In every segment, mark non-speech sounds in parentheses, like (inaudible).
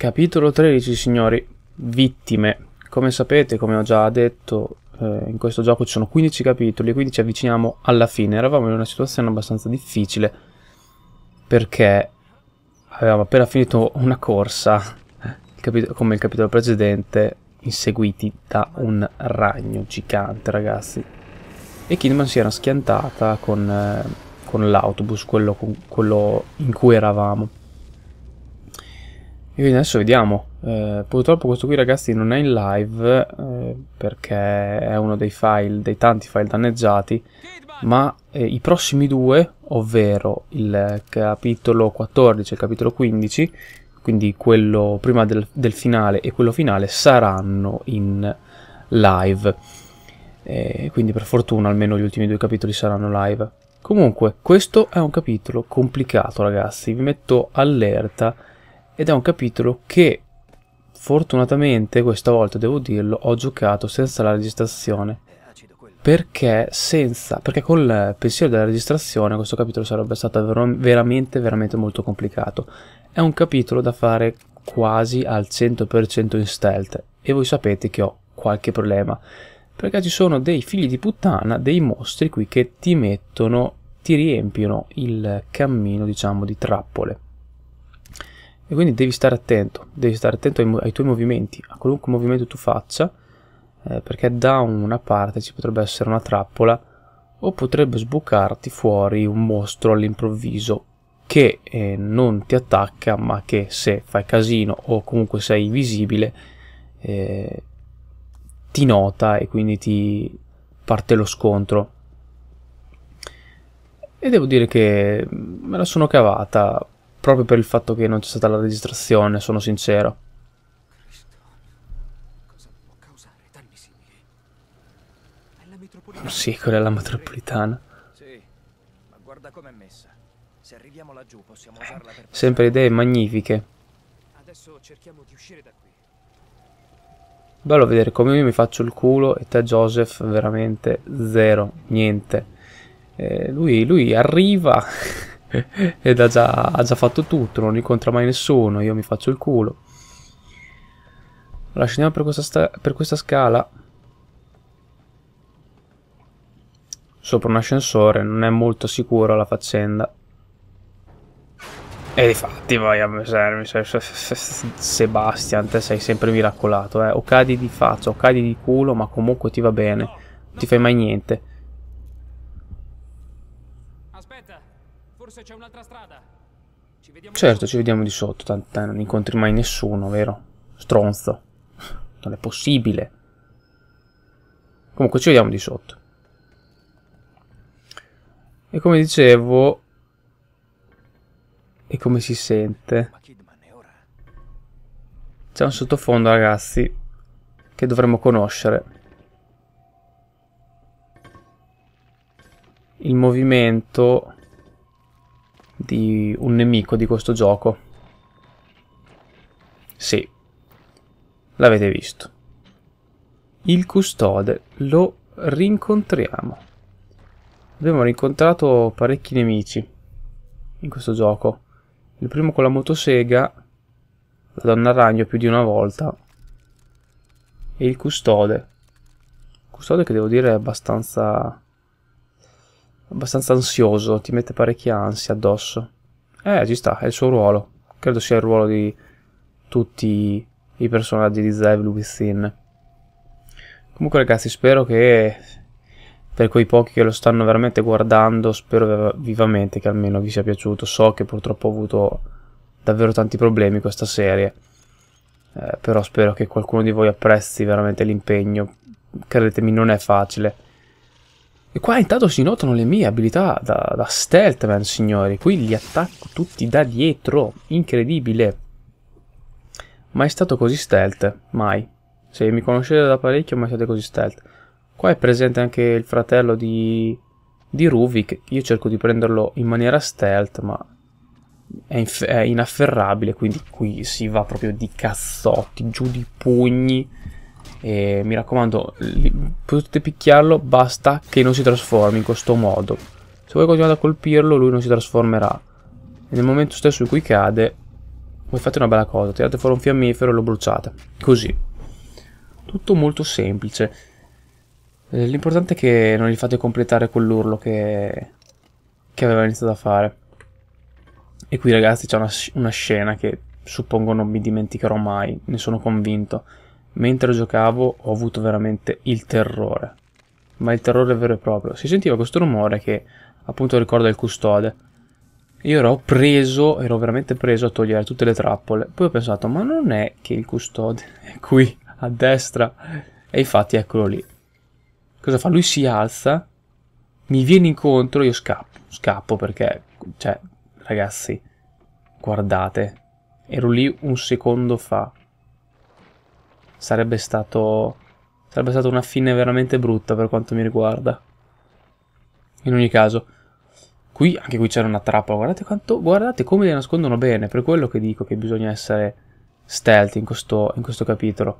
Capitolo 13, signori, vittime. Come sapete, come ho già detto, eh, in questo gioco ci sono 15 capitoli, quindi ci avviciniamo alla fine. Eravamo in una situazione abbastanza difficile perché avevamo appena finito una corsa, il come il capitolo precedente, inseguiti da un ragno gigante, ragazzi. E Kidman si era schiantata con, eh, con l'autobus, quello, quello in cui eravamo e quindi adesso vediamo. Eh, purtroppo questo qui ragazzi non è in live eh, perché è uno dei file, dei tanti file danneggiati, ma eh, i prossimi due, ovvero il capitolo 14 e il capitolo 15, quindi quello prima del, del finale e quello finale, saranno in live. Eh, quindi per fortuna almeno gli ultimi due capitoli saranno live. Comunque, questo è un capitolo complicato ragazzi, vi metto allerta ed è un capitolo che fortunatamente questa volta devo dirlo ho giocato senza la registrazione perché senza perché col pensiero della registrazione questo capitolo sarebbe stato veramente veramente molto complicato è un capitolo da fare quasi al 100% in stealth e voi sapete che ho qualche problema perché ci sono dei figli di puttana, dei mostri qui che ti mettono, ti riempiono il cammino, diciamo, di trappole. E quindi devi stare attento, devi stare attento ai, ai tuoi movimenti, a qualunque movimento tu faccia, eh, perché da una parte ci potrebbe essere una trappola o potrebbe sbucarti fuori un mostro all'improvviso che eh, non ti attacca ma che se fai casino o comunque sei visibile eh, ti nota e quindi ti parte lo scontro. E devo dire che mm, me la sono cavata proprio per il fatto che non c'è stata la registrazione, sono sincero. Sì, quella è la metropolitana. Sì, ma guarda com'è messa. Se arriviamo laggiù possiamo usarla per Sempre idee magnifiche. Adesso cerchiamo di uscire da qui. Bello vedere come io mi faccio il culo e te Joseph veramente zero, niente. Eh, lui, lui arriva (laughs) (laughs) Ed ha già, ha già fatto tutto, non incontra mai nessuno, io mi faccio il culo. Allora, scendiamo per questa, per questa scala. Sopra un ascensore, non è molto sicuro la faccenda. E difatti vai a misermi, Sebastian, te sei sempre miracolato, eh. O cadi di faccia, o cadi di culo, ma comunque ti va bene. Non ti fai mai niente. Forse c'è un'altra strada. Ci vediamo certo, ci vediamo di sotto, tant'è, non incontri mai nessuno, vero? Stronzo. (laughs) Non è possibile. Comunque ci vediamo di sotto. E come dicevo... E come si sente? C'è un sottofondo, ragazzi, che dovremmo conoscere. il movimento di un nemico di questo gioco. Sì, l'avete visto. Il custode lo rincontriamo. Abbiamo rincontrato parecchi nemici in questo gioco. Il primo con la motosega, la donna ragno più di una volta, e il custode. custode che devo dire è abbastanza abbastanza ansioso, ti mette parecchia ansia addosso. Eh, ci sta, è il suo ruolo. Credo sia il ruolo di tutti i personaggi di Devil Within. Comunque ragazzi, spero che per quei pochi che lo stanno veramente guardando, spero vivamente che almeno vi sia piaciuto. So che purtroppo ho avuto davvero tanti problemi questa serie, eh, però spero che qualcuno di voi apprezzi veramente l'impegno. Credetemi, non è facile e qua intanto si notano le mie abilità da, da stealthman, signori. Qui li attacco tutti da dietro. Incredibile. Mai stato così stealth. Mai. Se mi conoscete da parecchio, mai state così stealth. Qua è presente anche il fratello di, di Ruvik. Io cerco di prenderlo in maniera stealth, ma è, è inafferrabile. Quindi qui si va proprio di cazzotti, giù di pugni e mi raccomando, potete picchiarlo, basta che non si trasformi in questo modo. Se voi continuate a colpirlo, lui non si trasformerà. E nel momento stesso in cui cade, voi fate una bella cosa, tirate fuori un fiammifero e lo bruciate. Così. Tutto molto semplice. Eh, l'importante è che non gli fate completare quell'urlo che, che aveva iniziato a fare. E qui ragazzi c'è una, una scena che suppongo non mi dimenticherò mai, ne sono convinto. Mentre giocavo ho avuto veramente il terrore, ma il terrore vero e proprio. Si sentiva questo rumore che appunto ricorda il custode. Io ero preso, ero veramente preso a togliere tutte le trappole. Poi ho pensato, ma non è che il custode (laughs) è qui, a destra? E infatti eccolo lì. Cosa fa? Lui si alza, mi viene incontro, io scappo. Scappo perché, cioè, ragazzi, guardate, ero lì un secondo fa sarebbe stato sarebbe stata una fine veramente brutta per quanto mi riguarda. In ogni caso, qui anche qui c'era una trappola, guardate, quanto, guardate come le nascondono bene, per quello che dico che bisogna essere stealth in questo, in questo capitolo,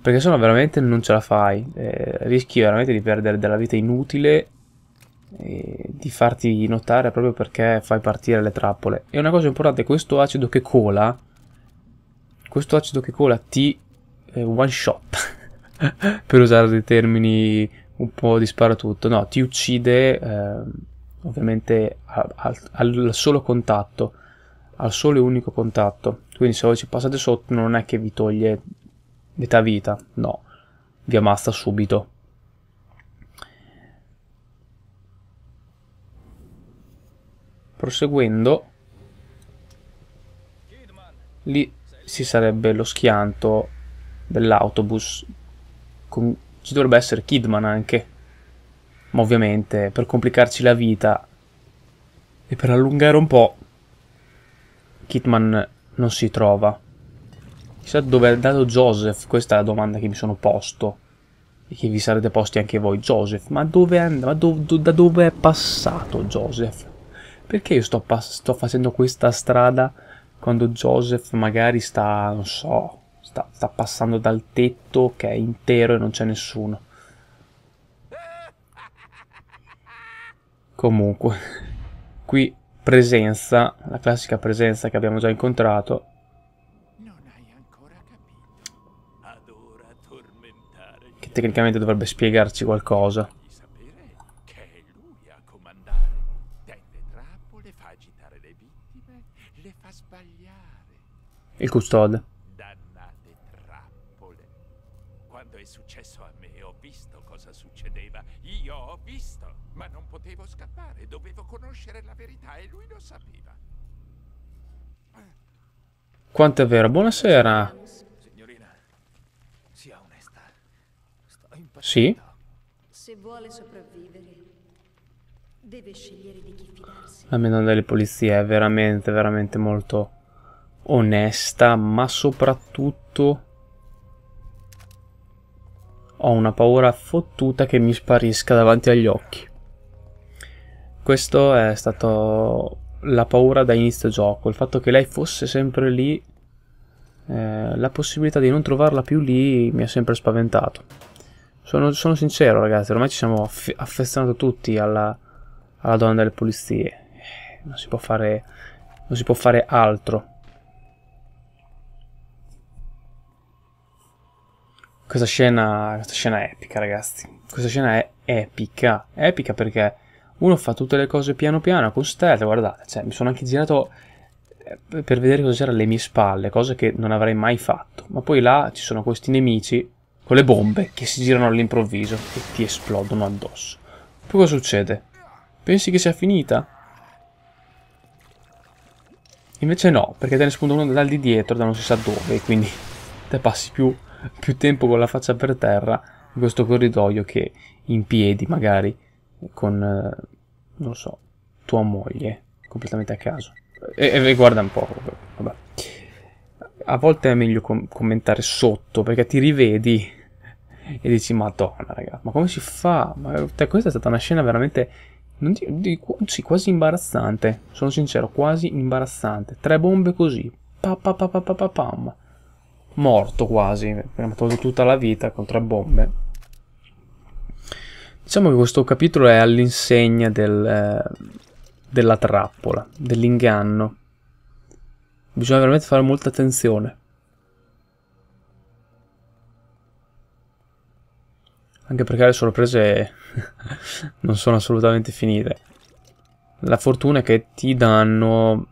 perché sennò veramente non ce la fai, eh, rischi veramente di perdere della vita inutile e di farti notare proprio perché fai partire le trappole. E una cosa importante, questo acido che cola, questo acido che cola ti eh, one shot, (laughs) per usare dei termini un po' di sparatutto, no, ti uccide eh, ovviamente a, a, al solo contatto, al solo e unico contatto, quindi se voi ci passate sotto non è che vi toglie metà vita, no, vi ammazza subito. Proseguendo, lì si sarebbe lo schianto dell'autobus. Com- ci dovrebbe essere Kidman anche. Ma ovviamente, per complicarci la vita e per allungare un po', Kidman non si trova. Chissà dove è andato Joseph, questa è la domanda che mi sono posto. E che vi sarete posti anche voi. Joseph, ma dove è andato? Do- do- da dove è passato Joseph? Perché io sto, pas- sto facendo questa strada quando Joseph magari sta, non so, sta, sta passando dal tetto che è intero e non c'è nessuno. Comunque, qui presenza, la classica presenza che abbiamo già incontrato. Che tecnicamente dovrebbe spiegarci qualcosa. Il custode. fame e ho visto cosa succedeva. Io ho visto, ma non potevo scappare. Dovevo conoscere la verità e lui lo sapeva. Quanto è vero? Buonasera. Signorina, sia onesta. Sto Sì? Se vuole sopravvivere, deve scegliere di chi fidarsi. La meno delle polizie è veramente, veramente molto onesta, ma soprattutto ho una paura fottuta che mi sparisca davanti agli occhi. Questo è stato la paura da inizio gioco, il fatto che lei fosse sempre lì, eh, la possibilità di non trovarla più lì mi ha sempre spaventato. Sono, sono sincero ragazzi, ormai ci siamo aff affezionati tutti alla, alla donna delle pulizie, eh, non si può fare, non si può fare altro. Questa scena, questa scena è epica, ragazzi. Questa scena è epica. epica perché uno fa tutte le cose piano piano, con stealth, guardate. Cioè, mi sono anche girato eh, per vedere cosa c'era alle mie spalle, cose che non avrei mai fatto. Ma poi là ci sono questi nemici con le bombe che si girano all'improvviso e ti esplodono addosso. Poi cosa succede? Pensi che sia finita? Invece no, perché te ne spunta uno dal di dietro, da non si sa dove, quindi te passi più più tempo con la faccia per terra in questo corridoio che in piedi magari con, eh, non so, tua moglie, completamente a caso. E, e guarda un po', vabbè. A volte è meglio com- commentare sotto perché ti rivedi e dici madonna raga, ma come si fa? Ma, te, questa è stata una scena veramente di, di, sì, quasi imbarazzante, sono sincero, quasi imbarazzante. Tre bombe così, pa pa pa pa pa pa pam morto quasi, abbiamo tolto tutta la vita con tre bombe. Diciamo che questo capitolo è all'insegna del, eh, della trappola, dell'inganno. Bisogna veramente fare molta attenzione. Anche perché le sorprese (laughs) non sono assolutamente finite. La fortuna è che ti danno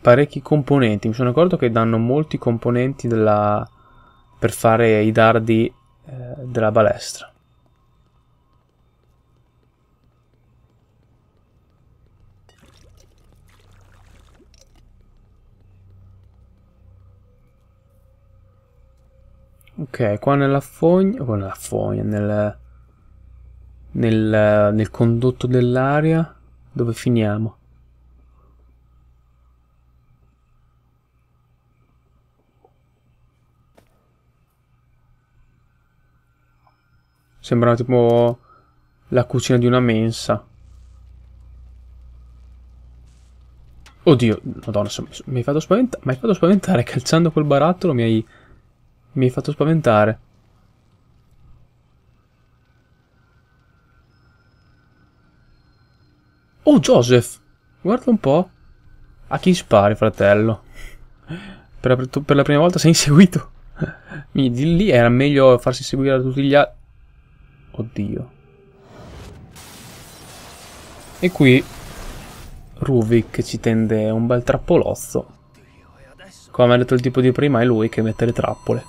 parecchi componenti. Mi sono accorto che danno molti componenti della... per fare i dardi eh, della balestra. Ok, qua nella fogna, qua nella fogna, nel, nel, nel condotto dell'aria, dove finiamo? Sembra tipo la cucina di una mensa. Oddio, madonna, mi hai fatto spaventare. Mi hai fatto spaventare (laughs) calciando quel barattolo, mi hai... Mi hai fatto spaventare. Oh, Joseph! Guarda un po'. A chi spari, fratello? Per la, per la prima volta sei inseguito. Quindi (laughs) lì era meglio farsi seguire da tutti gli altri. Oddio. E qui Ruvik ci tende un bel trappolozzo. Come ha detto il tipo di prima, è lui che mette le trappole.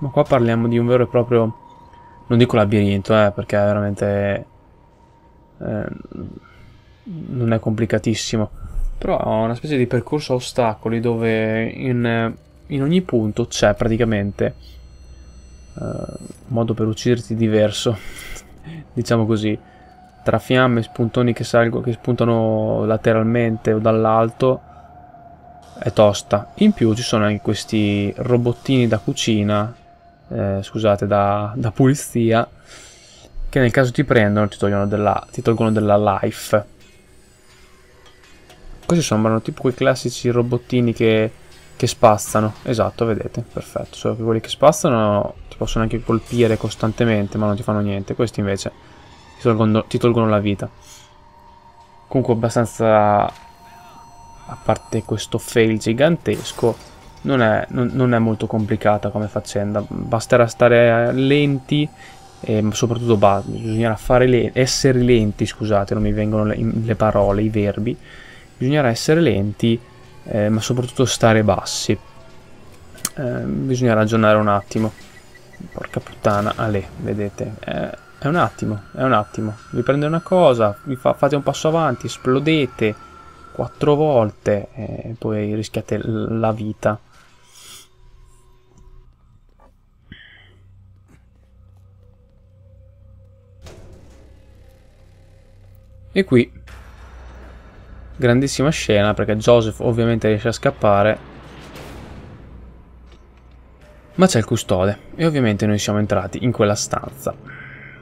Ma qua parliamo di un vero e proprio... Non dico labirinto, eh, perché è veramente... Eh, non è complicatissimo. Però ha una specie di percorso a ostacoli dove in eh, in ogni punto c'è praticamente uh, eh, un modo per ucciderti diverso, (laughs) diciamo così, tra fiamme, spuntoni che, salgo, che spuntano lateralmente o dall'alto, è tosta. In più ci sono anche questi robottini da cucina, eh, scusate, da, da, pulizia, che nel caso ti prendono ti tolgono della, ti tolgono della life. Questi sembrano tipo quei classici robottini che che spazzano, esatto, vedete, perfetto, solo che quelli che spazzano ti possono anche colpire costantemente ma non ti fanno niente, questi invece ti tolgono, ti tolgono la vita. Comunque abbastanza, a parte questo fail gigantesco, non è, non, non è molto complicata come faccenda, basterà stare lenti e soprattutto bisognerà le essere lenti, scusate, non mi vengono le, le parole, i verbi, bisognerà essere lenti eh, ma soprattutto stare bassi. Eh, bisogna ragionare un attimo. Porca puttana, Ale, vedete. Eh, è un attimo, è un attimo. Vi prende una cosa, vi fa, fate un passo avanti, esplodete quattro volte e poi rischiate la vita. E qui grandissima scena perché Joseph ovviamente riesce a scappare ma c'è il custode e ovviamente noi siamo entrati in quella stanza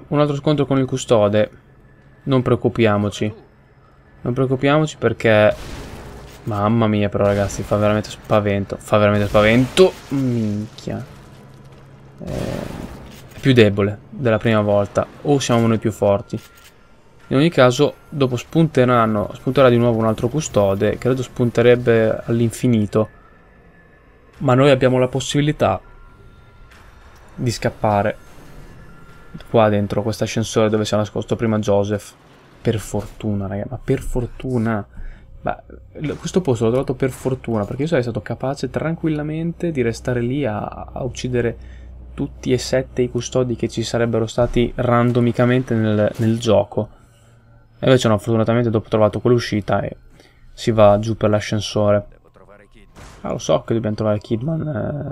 un altro scontro con il custode non preoccupiamoci non preoccupiamoci perché mamma mia però ragazzi fa veramente spavento fa veramente spavento minchia eh, è più debole della prima volta o siamo noi più forti in ogni caso, dopo spunteranno, spunterà di nuovo un altro custode, credo spunterebbe all'infinito. Ma noi abbiamo la possibilità di scappare qua dentro questo ascensore dove si è nascosto prima Joseph. Per fortuna, ragazzi, ma per fortuna. Ma questo posto l'ho trovato per fortuna, perché io sarei stato capace tranquillamente di restare lì a, a uccidere tutti e sette i custodi che ci sarebbero stati randomicamente nel, nel gioco. E invece no, fortunatamente dopo ho trovato quell'uscita e si va giù per l'ascensore. Ah, lo so che dobbiamo trovare Kidman,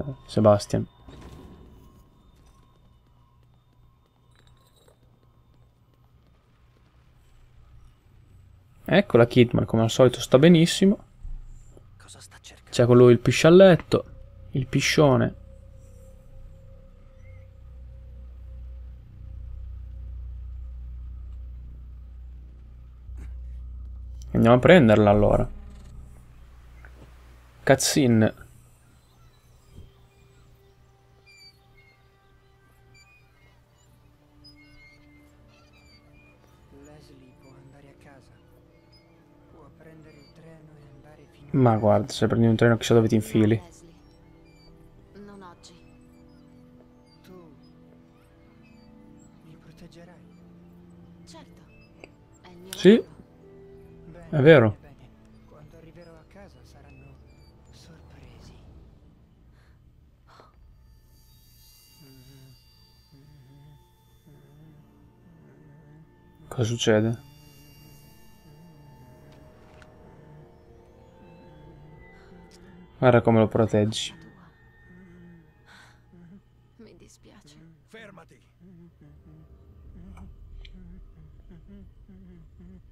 eh, Sebastian. Eccola Kidman, come al solito sta benissimo. C'è con lui il piscialletto, il piscione. Andiamo a prenderla allora. Cazzin. Ma guarda, se prendi un treno chissà dove ti infili. Non oggi. Tu mi proteggerai. Certo. sì. È vero. Quando arriverò a casa saranno sorpresi. Cosa succede? Guarda come lo proteggi.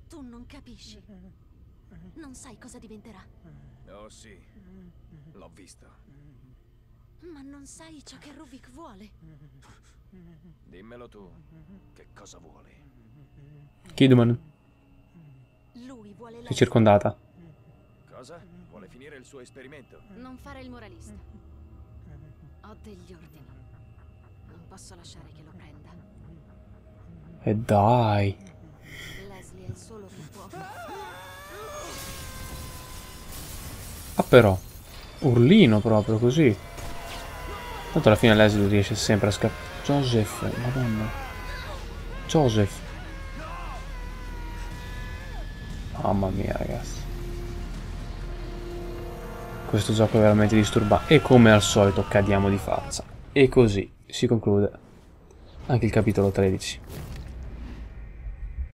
tu non capisci. Non sai cosa diventerà. Oh sì, l'ho visto. Ma non sai ciò che Rubik vuole. Dimmelo tu, che cosa vuole? Kidman. Lui vuole lei. Sei circondata. Cosa? Vuole finire il suo esperimento? Non fare il moralista. Ho degli ordini. Non posso lasciare che lo prenda. E eh, dai. Ah però, urlino proprio così. Tanto alla fine l'esilo riesce sempre a scappare. Joseph, madonna. Joseph. Mamma mia ragazzi. Questo gioco è veramente disturbante. E come al solito cadiamo di faccia. E così si conclude anche il capitolo 13.